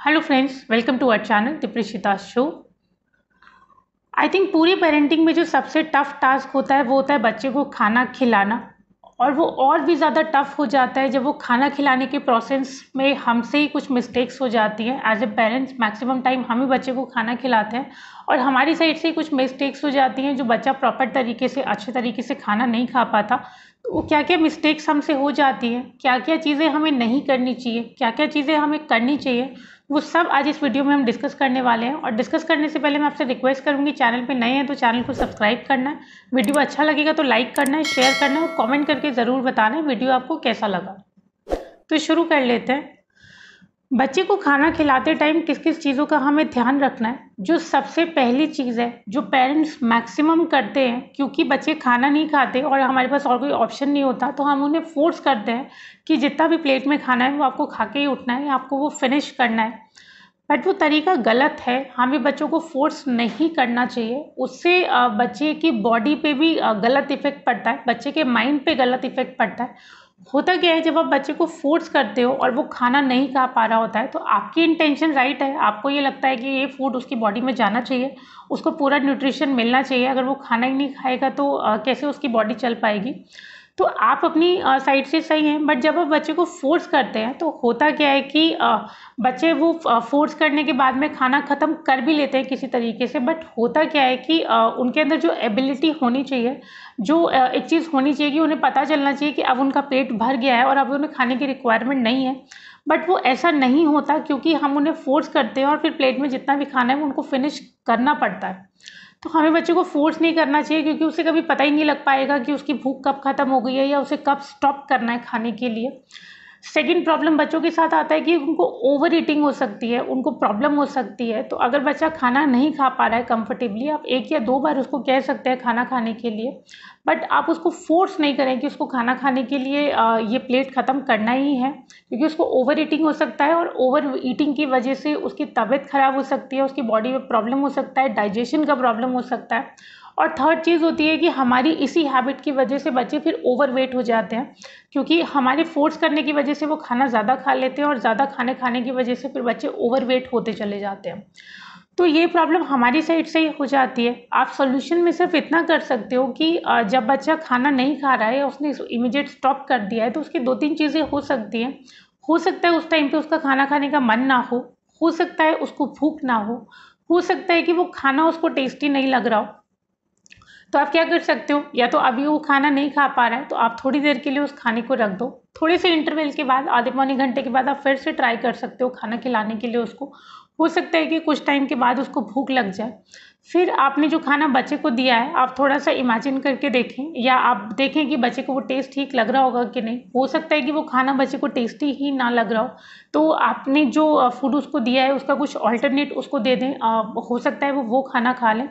hello friends welcome to our channel Diprishita show I think पूरी parenting में जो सबसे टफ टास्क होता है वो होता है बच्चे को खाना खिलाना और वो और भी ज़्यादा टफ हो जाता है जब वो खाना खिलाने के प्रोसेस में हमसे ही कुछ मिस्टेक्स हो जाती हैं as a parents maximum time हम ही बच्चे को खाना खिलाते हैं और हमारी साइड से कुछ मिस्टेक्स हो जाती हैं जो बच्चा प्रॉपर तरीके से अच्छे तरीके से खाना नहीं खा पाता तो वो क्या क्या मिस्टेक्स हमसे हो जाती हैं क्या क्या चीज़ें हमें नहीं करनी चाहिए क्या क्या चीज़ें हमें करनी चाहिए वो सब आज इस वीडियो में हम डिस्कस करने वाले हैं और डिस्कस करने से पहले मैं आपसे रिक्वेस्ट करूँगी चैनल पे नए हैं तो चैनल को सब्सक्राइब करना है वीडियो अच्छा लगेगा तो लाइक करना है शेयर करना है और कॉमेंट करके ज़रूर बताना है वीडियो आपको कैसा लगा तो शुरू कर लेते हैं बच्चे को खाना खिलाते टाइम किस किस चीज़ों का हमें ध्यान रखना है जो सबसे पहली चीज़ है जो पेरेंट्स मैक्सिमम करते हैं क्योंकि बच्चे खाना नहीं खाते और हमारे पास और कोई ऑप्शन नहीं होता तो हम उन्हें फोर्स करते हैं कि जितना भी प्लेट में खाना है वो आपको खा के ही उठना है आपको वो फिनिश करना है बट वो तरीका गलत है हमें बच्चों को फोर्स नहीं करना चाहिए उससे बच्चे की बॉडी पे भी गलत इफ़ेक्ट पड़ता है बच्चे के माइंड पे गलत इफ़ेक्ट पड़ता है होता क्या है जब आप बच्चे को फोर्स करते हो और वो खाना नहीं खा पा रहा होता है तो आपकी इंटेंशन राइट है आपको ये लगता है कि ये फूड उसकी बॉडी में जाना चाहिए उसको पूरा न्यूट्रिशन मिलना चाहिए अगर वो खाना ही नहीं खाएगा तो कैसे उसकी बॉडी चल पाएगी तो आप अपनी साइड से सही हैं बट जब आप बच्चे को फोर्स करते हैं तो होता क्या है कि बच्चे वो फोर्स करने के बाद में खाना ख़त्म कर भी लेते हैं किसी तरीके से बट होता क्या है कि उनके अंदर जो एबिलिटी होनी चाहिए जो एक चीज़ होनी चाहिए कि उन्हें पता चलना चाहिए कि अब उनका पेट भर गया है और अब उन्हें खाने की रिक्वायरमेंट नहीं है बट वो ऐसा नहीं होता क्योंकि हम उन्हें फोर्स करते हैं और फिर प्लेट में जितना भी खाना है वो उनको फिनिश करना पड़ता है तो हमें बच्चे को फोर्स नहीं करना चाहिए क्योंकि उसे कभी पता ही नहीं लग पाएगा कि उसकी भूख कब ख़त्म हो गई है या उसे कब स्टॉप करना है खाने के लिए सेकेंड प्रॉब्लम बच्चों के साथ आता है कि उनको ओवर ईटिंग हो सकती है उनको प्रॉब्लम हो सकती है तो अगर बच्चा खाना नहीं खा पा रहा है कंफर्टेबली आप एक या दो बार उसको कह सकते हैं खाना खाने के लिए बट आप उसको फोर्स नहीं करें कि उसको खाना खाने के लिए ये प्लेट ख़त्म करना ही है क्योंकि उसको ओवर ईटिंग हो सकता है और ओवर ईटिंग की वजह से उसकी तबीयत ख़राब हो सकती है उसकी बॉडी में प्रॉब्लम हो सकता है डाइजेशन का प्रॉब्लम हो सकता है और थर्ड चीज़ होती है कि हमारी इसी हैबिट की वजह से बच्चे फिर ओवरवेट हो जाते हैं क्योंकि हमारे फोर्स करने की वजह से वो खाना ज़्यादा खा लेते हैं और ज़्यादा खाने खाने की वजह से फिर बच्चे ओवरवेट होते चले जाते हैं तो ये प्रॉब्लम हमारी साइड से ही हो जाती है आप सोल्यूशन में सिर्फ इतना कर सकते हो कि जब बच्चा खाना नहीं खा रहा है उसने इमीडिएट स्टॉप कर दिया है तो उसकी दो तीन चीज़ें हो सकती हैं हो सकता है उस टाइम पे उसका खाना खाने का मन ना हो हो सकता है उसको भूख ना हो हो सकता है कि वो खाना उसको टेस्टी नहीं लग रहा हो तो आप क्या कर सकते हो या तो अभी वो खाना नहीं खा पा रहा है तो आप थोड़ी देर के लिए उस खाने को रख दो थोड़े से इंटरवल के बाद आधे पौने घंटे के बाद आप फिर से ट्राई कर सकते हो खाना खिलाने के लिए उसको हो सकता है कि कुछ टाइम के बाद उसको भूख लग जाए फिर आपने जो खाना बच्चे को दिया है आप थोड़ा सा इमेजिन करके देखें या आप देखें कि बच्चे को वो टेस्ट ठीक लग रहा होगा कि नहीं हो सकता है कि वो खाना बच्चे को टेस्टी ही ना लग रहा हो तो आपने जो फूड उसको दिया है उसका कुछ ऑल्टरनेट उसको दे दें हो सकता है वो वो खाना खा लें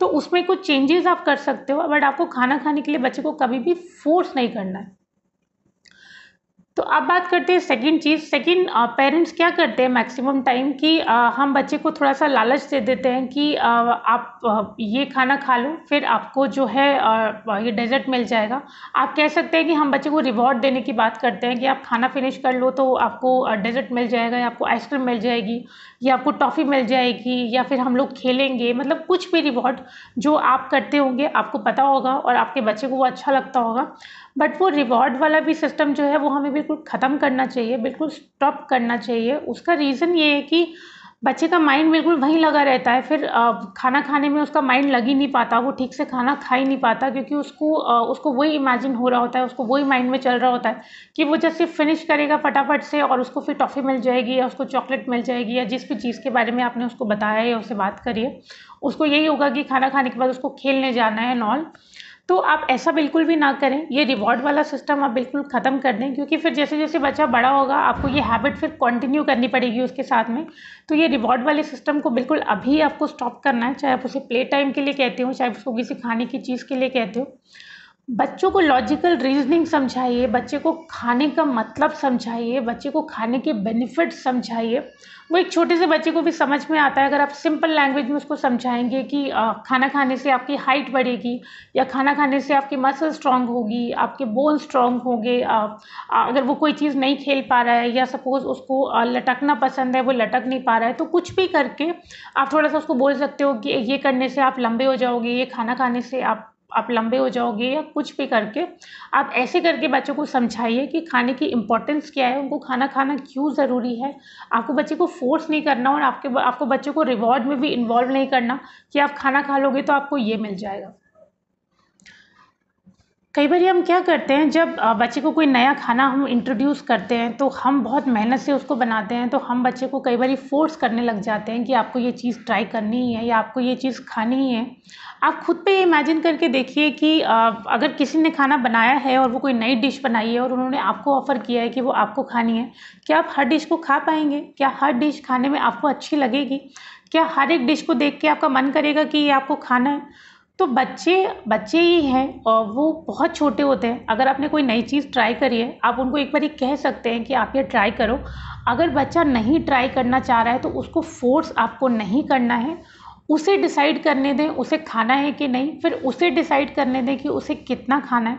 तो उसमें कुछ चेंजेस आप कर सकते हो बट आपको खाना खाने के लिए बच्चे को कभी भी फोर्स नहीं करना है तो अब बात करते हैं सेकंड चीज़ सेकंड पेरेंट्स क्या करते हैं मैक्सिमम टाइम कि हम बच्चे को थोड़ा सा लालच दे देते हैं कि आ, आप ये खाना खा लो फिर आपको जो है आ, ये डेजर्ट मिल जाएगा आप कह सकते हैं कि हम बच्चे को रिवॉर्ड देने की बात करते हैं कि आप खाना फिनिश कर लो तो आपको डेजर्ट मिल जाएगा या आपको आइसक्रीम मिल जाएगी या आपको टॉफ़ी मिल जाएगी या फिर हम लोग खेलेंगे मतलब कुछ भी रिवॉर्ड जो आप करते होंगे आपको पता होगा और आपके बच्चे को वो अच्छा लगता होगा बट वो रिवॉर्ड वाला भी सिस्टम जो है वो हमें भी बिल्कुल ख़त्म करना चाहिए बिल्कुल स्टॉप करना चाहिए उसका रीज़न ये है कि बच्चे का माइंड बिल्कुल वहीं लगा रहता है फिर खाना खाने में उसका माइंड लग ही नहीं पाता वो ठीक से खाना खा ही नहीं पाता क्योंकि उसको उसको वही इमेजिन हो रहा होता है उसको वही माइंड में चल रहा होता है कि वो जब सिर्फ फिनिश करेगा फटाफट से और उसको फिर टॉफ़ी मिल जाएगी या उसको चॉकलेट मिल जाएगी या जिस भी चीज़ के बारे में आपने उसको बताया या उससे बात करिए उसको यही होगा कि खाना खाने के बाद उसको खेलने जाना है नॉल तो आप ऐसा बिल्कुल भी ना करें ये रिवॉर्ड वाला सिस्टम आप बिल्कुल ख़त्म कर दें क्योंकि फिर जैसे जैसे बच्चा बड़ा होगा आपको ये हैबिट फिर कंटिन्यू करनी पड़ेगी उसके साथ में तो ये रिवॉर्ड वाले सिस्टम को बिल्कुल अभी आपको स्टॉप करना है चाहे आप उसे प्ले टाइम के लिए कहते हो चाहे उसको किसी खाने की चीज़ के लिए कहते हो बच्चों को लॉजिकल रीजनिंग समझाइए बच्चे को खाने का मतलब समझाइए बच्चे को खाने के बेनिफिट्स समझाइए वो एक छोटे से बच्चे को भी समझ में आता है अगर आप सिंपल लैंग्वेज में उसको समझाएंगे कि खाना खाने से आपकी हाइट बढ़ेगी या खाना खाने से आपकी मसल स्ट्रांग होगी आपके बोन स्ट्रांग होंगे अगर वो कोई चीज़ नहीं खेल पा रहा है या सपोज़ उसको लटकना पसंद है वो लटक नहीं पा रहा है तो कुछ भी करके आप थोड़ा सा उसको बोल सकते हो कि ये करने से आप लंबे हो जाओगे ये खाना खाने से आप आप लंबे हो जाओगे या कुछ भी करके आप ऐसे करके बच्चों को समझाइए कि खाने की इम्पोर्टेंस क्या है उनको खाना खाना क्यों ज़रूरी है आपको बच्चे को फोर्स नहीं करना और आपके आपको बच्चों को रिवॉर्ड में भी इन्वॉल्व नहीं करना कि आप खाना खा लोगे तो आपको ये मिल जाएगा कई बार हम क्या करते हैं जब बच्चे को कोई नया खाना हम इंट्रोड्यूस करते हैं तो हम बहुत मेहनत से उसको बनाते हैं तो हम बच्चे को कई बार फोर्स करने लग जाते हैं कि आपको ये चीज़ ट्राई करनी ही है या आपको ये चीज़ खानी ही है आप खुद पे इमेजिन करके देखिए कि अगर किसी ने खाना बनाया है और वो कोई नई डिश बनाई है और उन्होंने आपको ऑफ़र किया है कि वो आपको खानी है क्या आप हर डिश को खा पाएंगे क्या हर डिश खाने में आपको अच्छी लगेगी क्या हर एक डिश को देख के आपका मन करेगा कि ये आपको खाना है तो बच्चे बच्चे ही हैं और वो बहुत छोटे होते हैं अगर आपने कोई नई चीज़ ट्राई करी है आप उनको एक बार कह सकते हैं कि आप ये ट्राई करो अगर बच्चा नहीं ट्राई करना चाह रहा है तो उसको फोर्स आपको नहीं करना है उसे डिसाइड करने दें उसे खाना है कि नहीं फिर उसे डिसाइड करने दें कि उसे कितना खाना है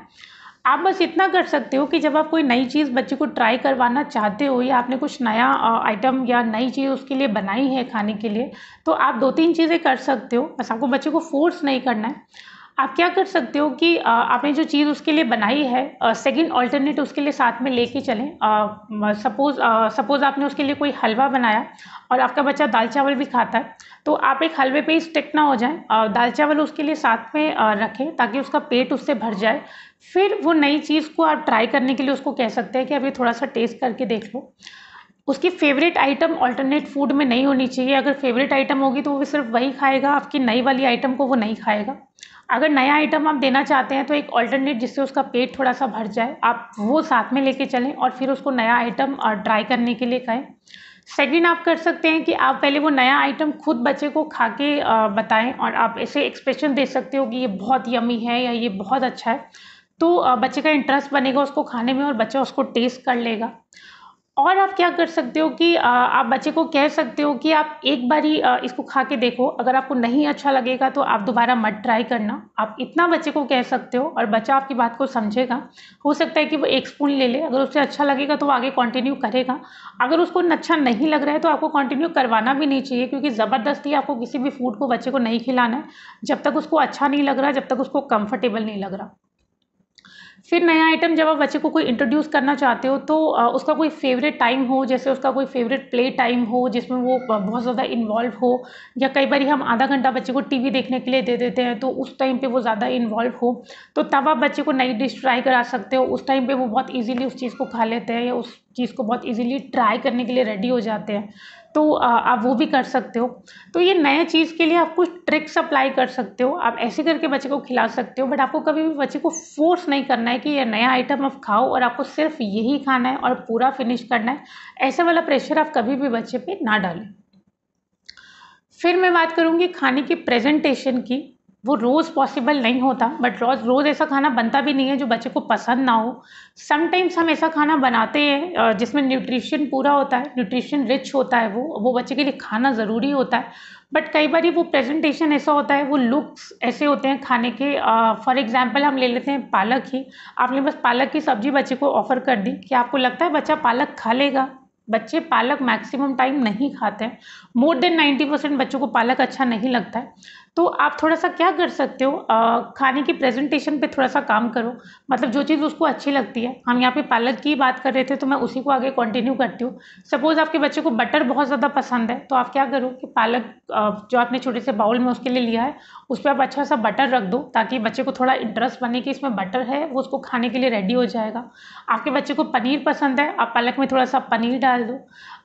आप बस इतना कर सकते हो कि जब आप कोई नई चीज़ बच्चे को ट्राई करवाना चाहते हो या आपने कुछ नया आइटम या नई चीज़ उसके लिए बनाई है खाने के लिए तो आप दो तीन चीज़ें कर सकते हो बस आपको बच्चे को फोर्स नहीं करना है आप क्या कर सकते हो कि आपने जो चीज़ उसके लिए बनाई है सेकंड ऑल्टरनेट उसके लिए साथ में लेके चलें सपोज़ सपोज़ आपने उसके लिए कोई हलवा बनाया और आपका बच्चा दाल चावल भी खाता है तो आप एक हलवे पे ही स्टिक ना हो जाए दाल चावल उसके लिए साथ में रखें ताकि उसका पेट उससे भर जाए फिर वो नई चीज़ को आप ट्राई करने के लिए उसको कह सकते हैं कि अभी थोड़ा सा टेस्ट करके देख लो उसकी फेवरेट आइटम ऑल्टरनेट फूड में नहीं होनी चाहिए अगर फेवरेट आइटम होगी तो वो सिर्फ वही खाएगा आपकी नई वाली आइटम को वो नहीं खाएगा अगर नया आइटम आप देना चाहते हैं तो एक ऑल्टरनेट जिससे उसका पेट थोड़ा सा भर जाए आप वो साथ में लेके चलें और फिर उसको नया आइटम ट्राई करने के लिए कहें सेकेंड आप कर सकते हैं कि आप पहले वो नया आइटम खुद बच्चे को खा के बताएं और आप ऐसे एक्सप्रेशन दे सकते हो कि ये बहुत यमी है या ये बहुत अच्छा है तो बच्चे का इंटरेस्ट बनेगा उसको खाने में और बच्चा उसको टेस्ट कर लेगा और आप क्या कर सकते हो कि आ, आप बच्चे को कह सकते हो कि आप एक बारी आ, इसको खा के देखो अगर आपको नहीं अच्छा लगेगा तो आप दोबारा मत ट्राई करना आप इतना बच्चे को कह सकते हो और बच्चा आपकी बात को समझेगा हो सकता है कि वो एक स्पून ले ले अगर उसे अच्छा लगेगा तो वो आगे कंटिन्यू करेगा अगर उसको अच्छा नहीं लग रहा है तो आपको कंटिन्यू करवाना भी नहीं चाहिए क्योंकि ज़बरदस्ती आपको किसी भी फूड को बच्चे को नहीं खिलाना है जब तक उसको अच्छा नहीं लग रहा जब तक उसको कम्फर्टेबल नहीं लग रहा फिर नया आइटम जब आप बच्चे को कोई इंट्रोड्यूस करना चाहते हो तो उसका कोई फेवरेट टाइम हो जैसे उसका कोई फेवरेट प्ले टाइम हो जिसमें वो बहुत ज़्यादा इन्वॉल्व हो या कई बार हम आधा घंटा बच्चे को टीवी देखने के लिए दे देते हैं तो उस टाइम पे वो ज़्यादा इन्वॉल्व हो तो तब आप बच्चे को नई डिश ट्राई करा सकते हो उस टाइम पर वो बहुत ईजिली उस चीज़ को खा लेते हैं या उस चीज़ को बहुत ईजिली ट्राई करने के लिए रेडी हो जाते हैं तो आप वो भी कर सकते हो तो ये नए चीज़ के लिए आप कुछ ट्रिक्स अप्लाई कर सकते हो आप ऐसे करके बच्चे को खिला सकते हो बट आपको कभी भी बच्चे को फोर्स नहीं करना है कि ये नया आइटम आप खाओ और आपको सिर्फ यही खाना है और पूरा फिनिश करना है ऐसे वाला प्रेशर आप कभी भी बच्चे पे ना डालें फिर मैं बात करूँगी खाने की प्रेजेंटेशन की वो रोज़ पॉसिबल नहीं होता बट रोज़ रोज़ ऐसा खाना बनता भी नहीं है जो बच्चे को पसंद ना हो समटाइम्स हम ऐसा खाना बनाते हैं जिसमें न्यूट्रिशन पूरा होता है न्यूट्रिशन रिच होता है वो वो बच्चे के लिए खाना ज़रूरी होता है बट कई बार वो प्रेजेंटेशन ऐसा होता है वो लुक्स ऐसे होते हैं खाने के फॉर एग्जांपल हम ले लेते हैं पालक ही आपने बस पालक की सब्ज़ी बच्चे को ऑफ़र कर दी कि आपको लगता है बच्चा पालक खा लेगा बच्चे पालक मैक्सिमम टाइम नहीं खाते हैं मोर देन नाइन्टी परसेंट बच्चों को पालक अच्छा नहीं लगता है तो आप थोड़ा सा क्या कर सकते हो आ, खाने की प्रेजेंटेशन पे थोड़ा सा काम करो मतलब जो चीज़ उसको अच्छी लगती है हम यहाँ पे पालक की बात कर रहे थे तो मैं उसी को आगे कंटिन्यू करती हूँ सपोज़ आपके बच्चे को बटर बहुत ज़्यादा पसंद है तो आप क्या करो कि पालक जो आपने छोटे से बाउल में उसके लिए लिया है उस पर आप अच्छा सा बटर रख दो ताकि बच्चे को थोड़ा इंटरेस्ट बने कि इसमें बटर है वो उसको खाने के लिए रेडी हो जाएगा आपके बच्चे को पनीर पसंद है आप पालक में थोड़ा सा पनीर डाल दो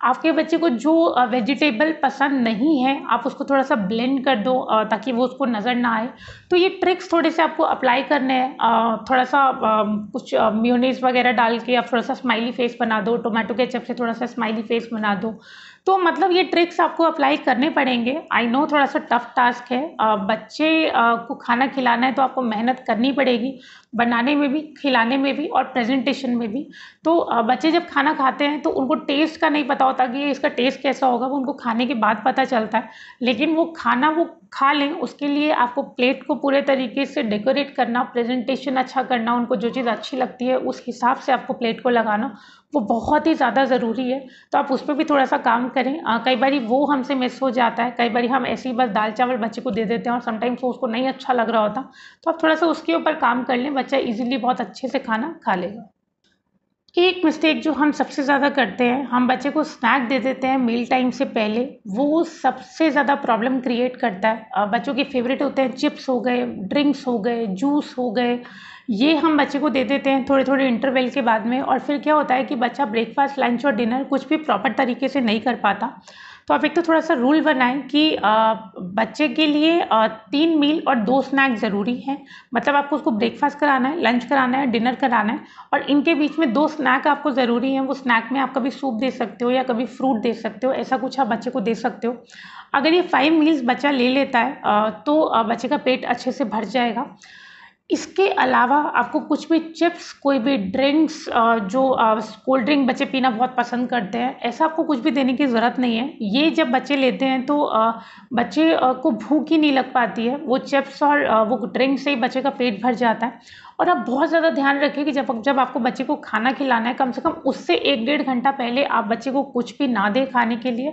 आपके बच्चे को जो वेजिटेबल पसंद नहीं है आप उसको थोड़ा सा ब्लेंड कर दो ताकि ताकि वो उसको नज़र ना आए तो ये ट्रिक्स थोड़े से आपको अप्लाई करने हैं थोड़ा सा आ, कुछ म्यूनिस वगैरह डाल के आप थोड़ा सा स्माइली फेस बना दो टोमेटो केचप से थोड़ा सा स्माइली फेस बना दो तो मतलब ये ट्रिक्स आपको अप्लाई करने पड़ेंगे आई नो थोड़ा सा टफ टास्क है आ, बच्चे आ, को खाना खिलाना है तो आपको मेहनत करनी पड़ेगी बनाने में भी खिलाने में भी और प्रेजेंटेशन में भी तो आ, बच्चे जब खाना खाते हैं तो उनको टेस्ट का नहीं पता होता कि इसका टेस्ट कैसा होगा वो उनको खाने के बाद पता चलता है लेकिन वो खाना वो खा लें उसके लिए आपको प्लेट को पूरे तरीके से डेकोरेट करना प्रेजेंटेशन अच्छा करना उनको जो चीज़ अच्छी लगती है उस हिसाब से आपको प्लेट को लगाना वो बहुत ही ज़्यादा ज़रूरी है तो आप उस पर भी थोड़ा सा काम करें हाँ, कई बार वो हमसे मिस हो जाता है कई बार हम ऐसे ही बस दाल चावल बच्चे को दे देते हैं और समटाइम्स वो उसको नहीं अच्छा लग रहा होता तो आप थोड़ा सा उसके ऊपर काम कर लें बच्चा ईजिली बहुत अच्छे से खाना खा लेगा एक मिस्टेक जो हम सबसे ज़्यादा करते हैं हम बच्चे को स्नैक दे देते हैं मील टाइम से पहले वो सबसे ज़्यादा प्रॉब्लम क्रिएट करता है बच्चों के फेवरेट होते हैं चिप्स हो गए ड्रिंक्स हो गए जूस हो गए ये हम बच्चे को दे देते हैं थोड़े थोड़े इंटरवल के बाद में और फिर क्या होता है कि बच्चा ब्रेकफास्ट लंच और डिनर कुछ भी प्रॉपर तरीके से नहीं कर पाता तो आप एक तो थोड़ा सा रूल बनाएं कि बच्चे के लिए तीन मील और दो स्नैक ज़रूरी हैं मतलब आपको उसको ब्रेकफास्ट कराना है लंच कराना है डिनर कराना है और इनके बीच में दो स्नैक आपको ज़रूरी हैं वो स्नैक में आप कभी सूप दे सकते हो या कभी फ्रूट दे सकते हो ऐसा कुछ आप बच्चे को दे सकते हो अगर ये फाइव मील्स बच्चा ले लेता है तो बच्चे का पेट अच्छे से भर जाएगा इसके अलावा आपको कुछ भी चिप्स कोई भी ड्रिंक्स जो कोल्ड ड्रिंक बच्चे पीना बहुत पसंद करते हैं ऐसा आपको कुछ भी देने की ज़रूरत नहीं है ये जब बच्चे लेते हैं तो बच्चे को भूख ही नहीं लग पाती है वो चिप्स और वो ड्रिंक से ही बच्चे का पेट भर जाता है और आप बहुत ज़्यादा ध्यान रखें कि जब जब आपको बच्चे को खाना खिलाना है कम से कम उससे एक डेढ़ घंटा पहले आप बच्चे को कुछ भी ना दें खाने के लिए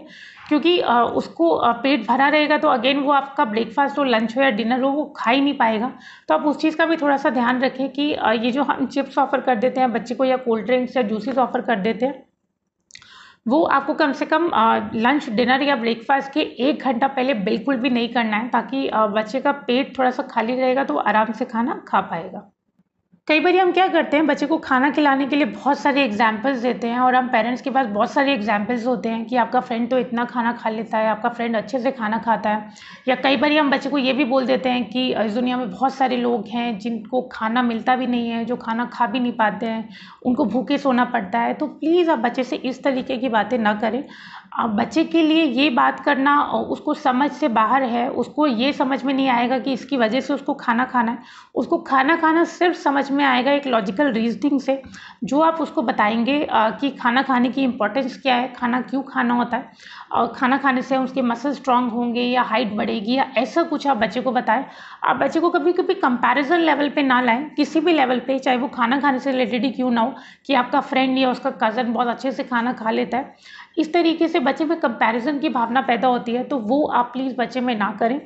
क्योंकि उसको पेट भरा रहेगा तो अगेन वो आपका ब्रेकफास्ट हो लंच हो या डिनर हो वो खा ही नहीं पाएगा तो आप उस चीज़ का भी थोड़ा सा ध्यान रखें कि ये जो हम चिप्स ऑफ़र कर देते हैं बच्चे को या कोल्ड ड्रिंक्स या जूसेस ऑफ़र कर देते हैं वो आपको कम से कम लंच डिनर या ब्रेकफास्ट के एक घंटा पहले बिल्कुल भी नहीं करना है ताकि बच्चे का पेट थोड़ा सा खाली रहेगा तो आराम से खाना खा पाएगा कई बार हम क्या करते हैं बच्चे को खाना खिलाने के लिए बहुत सारे एग्जाम्पल्स देते हैं और हम पेरेंट्स के पास बहुत सारे एग्जाम्पल्स होते हैं कि आपका फ्रेंड तो इतना खाना खा लेता है आपका फ्रेंड अच्छे से खाना खाता है या कई बार हम बच्चे को ये भी बोल देते हैं कि इस दुनिया में बहुत सारे लोग हैं जिनको खाना मिलता भी नहीं है जो खाना खा भी नहीं पाते हैं उनको भूखे सोना पड़ता है तो प्लीज़ आप बच्चे से इस तरीके की बातें ना करें बच्चे के लिए ये बात करना उसको समझ से बाहर है उसको ये समझ में नहीं आएगा कि इसकी वजह से उसको खाना खाना है उसको खाना खाना सिर्फ समझ में आएगा एक लॉजिकल रीजनिंग से जो आप उसको बताएंगे कि खाना खाने की इम्पोर्टेंस क्या है खाना क्यों खाना होता है और खाना खाने से उसके मसल स्ट्रांग होंगे या हाइट बढ़ेगी या ऐसा कुछ आप बच्चे को बताएं आप बच्चे को कभी कभी कंपैरिजन लेवल पे ना लाएं किसी भी लेवल पे चाहे वो खाना खाने से रिलेटेड ही क्यों ना हो कि आपका फ्रेंड या उसका कज़न बहुत अच्छे से खाना खा लेता है इस तरीके से बच्चे में कंपैरिजन की भावना पैदा होती है तो वो आप प्लीज़ बच्चे में ना करें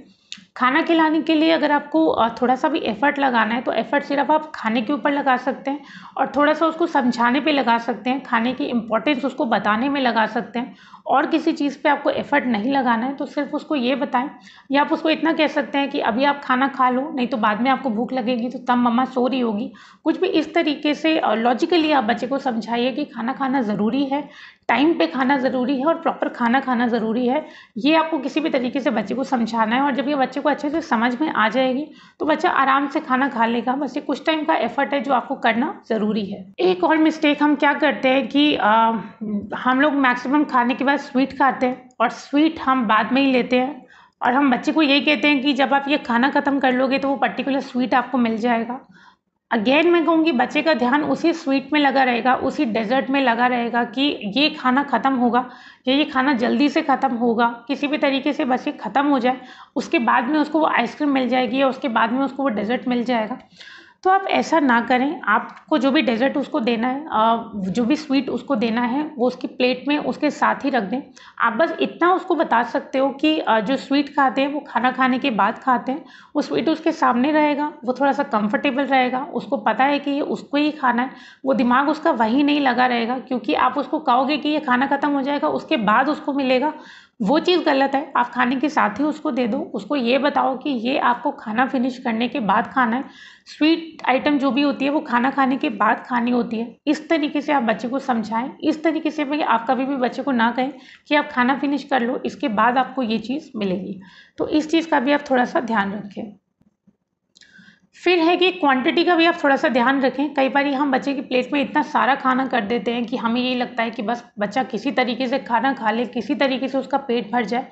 खाना खिलाने के लिए अगर आपको थोड़ा सा भी एफर्ट लगाना है तो एफर्ट सिर्फ आप खाने के ऊपर लगा सकते हैं और थोड़ा सा उसको समझाने पे लगा सकते हैं खाने की इम्पोर्टेंस उसको बताने में लगा सकते हैं और किसी चीज़ पे आपको एफर्ट नहीं लगाना है तो सिर्फ उसको ये बताएं या आप उसको इतना कह सकते हैं कि अभी आप खाना खा लो नहीं तो बाद में आपको भूख लगेगी तो तब मम्मा सो रही होगी कुछ भी इस तरीके से लॉजिकली आप बच्चे को समझाइए कि खाना खाना ज़रूरी है टाइम पे खाना ज़रूरी है और प्रॉपर खाना खाना ज़रूरी है ये आपको किसी भी तरीके से बच्चे को समझाना है और जब ये बच्चे को अच्छे से समझ में आ जाएगी तो बच्चा आराम से खाना खा लेगा बस ये कुछ टाइम का एफर्ट है जो आपको करना ज़रूरी है एक और मिस्टेक हम क्या करते हैं कि आ, हम लोग मैक्सिमम खाने के बाद स्वीट खाते हैं और स्वीट हम बाद में ही लेते हैं और हम बच्चे को यही कहते हैं कि जब आप ये खाना ख़त्म कर लोगे तो वो पर्टिकुलर स्वीट आपको मिल जाएगा अगेन मैं कहूँगी बच्चे का ध्यान उसी स्वीट में लगा रहेगा उसी डेजर्ट में लगा रहेगा कि ये खाना ख़त्म होगा या ये खाना जल्दी से ख़त्म होगा किसी भी तरीके से बच्चे ख़त्म हो जाए उसके बाद में उसको वो आइसक्रीम मिल जाएगी या उसके बाद में उसको वो डेजर्ट मिल जाएगा तो आप ऐसा ना करें आपको जो भी डेजर्ट उसको देना है जो भी स्वीट उसको देना है वो उसकी प्लेट में उसके साथ ही रख दें आप बस इतना उसको बता सकते हो कि जो स्वीट खाते हैं वो खाना खाने के बाद खाते हैं वो स्वीट उसके सामने रहेगा वो थोड़ा सा कंफर्टेबल रहेगा उसको पता है कि ये उसको ही खाना है वो दिमाग उसका वहीं नहीं लगा रहेगा क्योंकि आप उसको कहोगे कि ये खाना ख़त्म हो जाएगा उसके बाद उसको मिलेगा वो चीज़ गलत है आप खाने के साथ ही उसको दे दो उसको ये बताओ कि ये आपको खाना फिनिश करने के बाद खाना है स्वीट आइटम जो भी होती है वो खाना खाने के बाद खानी होती है इस तरीके से आप बच्चे को समझाएं इस तरीके से भाई आप कभी भी बच्चे को ना कहें कि आप खाना फिनिश कर लो इसके बाद आपको ये चीज़ मिलेगी तो इस चीज़ का भी आप थोड़ा सा ध्यान रखें फिर है कि क्वांटिटी का भी आप थोड़ा सा ध्यान रखें कई बार हम बच्चे की प्लेट में इतना सारा खाना कर देते हैं कि हमें ये लगता है कि बस बच्चा किसी तरीके से खाना खा ले किसी तरीके से उसका पेट भर जाए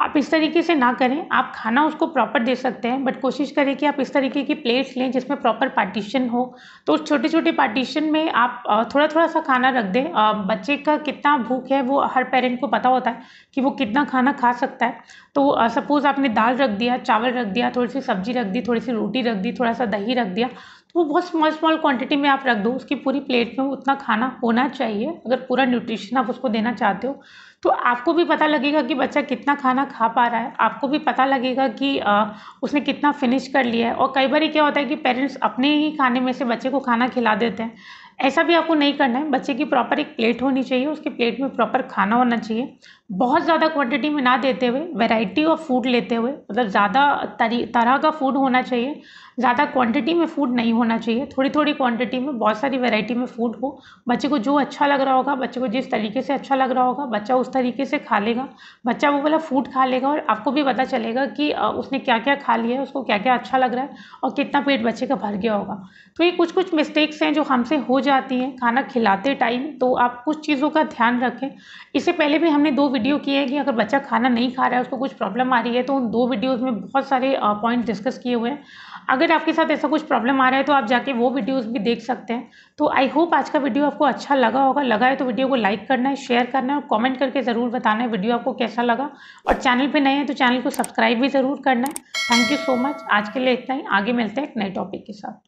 आप इस तरीके से ना करें आप खाना उसको प्रॉपर दे सकते हैं बट कोशिश करें कि आप इस तरीके की प्लेट्स लें जिसमें प्रॉपर पार्टीशन हो तो उस छोटे छोटे पार्टीशन में आप थोड़ा थोड़ा सा खाना रख दें बच्चे का कितना भूख है वो हर पेरेंट को पता होता है कि वो कितना खाना खा सकता है तो सपोज़ आपने दाल रख दिया चावल रख दिया थोड़ी सी सब्जी रख दी थोड़ी सी रोटी रख दी थोड़ा सा दही रख दिया तो वो बहुत स्मॉल स्मॉल क्वांटिटी में आप रख दो उसकी पूरी प्लेट में उतना खाना होना चाहिए अगर पूरा न्यूट्रिशन आप उसको देना चाहते हो तो आपको भी पता लगेगा कि बच्चा कितना खाना खा पा रहा है आपको भी पता लगेगा कि आ, उसने कितना फिनिश कर लिया है और कई बार क्या होता है कि पेरेंट्स अपने ही खाने में से बच्चे को खाना खिला देते हैं ऐसा भी आपको नहीं करना है बच्चे की प्रॉपर एक प्लेट होनी चाहिए उसके प्लेट में प्रॉपर खाना होना चाहिए बहुत ज़्यादा क्वांटिटी में ना देते हुए वैरायटी ऑफ फूड लेते हुए मतलब ज़्यादा तरह का फूड होना चाहिए ज़्यादा क्वांटिटी में फूड नहीं होना चाहिए थोड़ी थोड़ी क्वांटिटी में बहुत सारी वैरायटी में फूड हो बच्चे को जो अच्छा लग रहा होगा बच्चे को जिस तरीके से अच्छा लग रहा होगा बच्चा उस तरीके से खा लेगा बच्चा वो वाला फूड खा लेगा और आपको भी पता चलेगा कि उसने क्या क्या खा लिया है उसको क्या क्या अच्छा लग रहा है और कितना पेट बच्चे का भर गया होगा तो ये कुछ कुछ मिस्टेक्स हैं जो हमसे हो जाती हैं खाना खिलाते टाइम तो आप कुछ चीज़ों का ध्यान रखें इससे पहले भी हमने दो वीडियो की है कि अगर बच्चा खाना नहीं खा रहा है उसको कुछ प्रॉब्लम आ रही है तो उन दो वीडियोज़ में बहुत सारे पॉइंट डिस्कस किए हुए हैं अगर आपके साथ ऐसा कुछ प्रॉब्लम आ रहा है तो आप जाके वो वीडियोस भी देख सकते हैं तो आई होप आज का वीडियो आपको अच्छा लगा होगा लगा है तो वीडियो को लाइक करना है शेयर करना है और कमेंट करके ज़रूर बताना है वीडियो आपको कैसा लगा और चैनल पे नए हैं तो चैनल को सब्सक्राइब भी ज़रूर करना है थैंक यू सो मच आज के लिए इतना ही आगे मिलते हैं एक नए टॉपिक के साथ